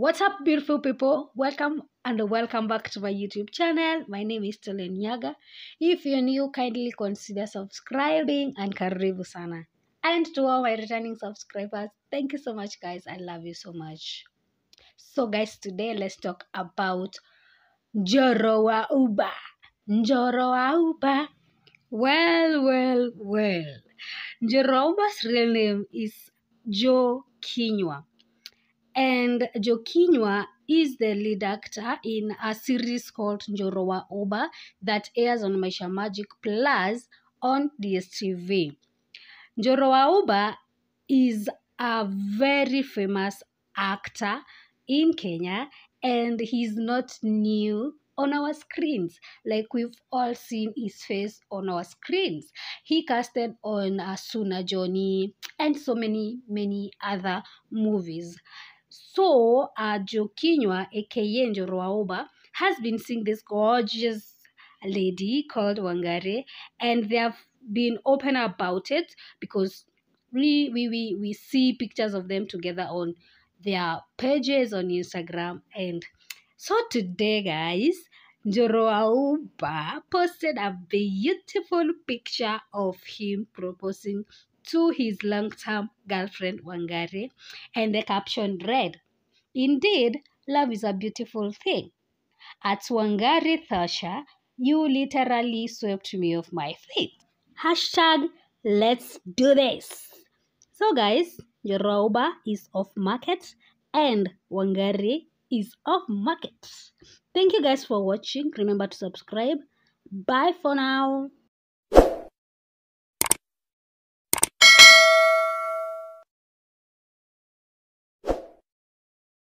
What's up, beautiful people? Welcome and welcome back to my YouTube channel. My name is Tolen Yaga. If you're new, kindly consider subscribing and karibu sana. And to all my returning subscribers, thank you so much, guys. I love you so much. So, guys, today let's talk about Njorowa Uba. Njorowa Uba. Well, well, well. Njorowa's real name is Joe Kinyua. And Jokinywa is the lead actor in a series called Njorowa Oba that airs on Maisha Magic Plus on DSTV. Njorowa Oba is a very famous actor in Kenya and he's not new on our screens like we've all seen his face on our screens he casted on asuna johnny and so many many other movies so uh, Jokinywa, aka Njoroaoba, has been seeing this gorgeous lady called Wangare, and they have been open about it because we we we, we see pictures of them together on their pages on Instagram. And so today, guys, Njoroauba posted a beautiful picture of him proposing to his long term girlfriend Wangari, and the caption read, Indeed, love is a beautiful thing. At Wangari Thasha, you literally swept me off my feet. Hashtag let's do this. So, guys, Yoruba is off market and Wangari is off market. Thank you guys for watching. Remember to subscribe. Bye for now.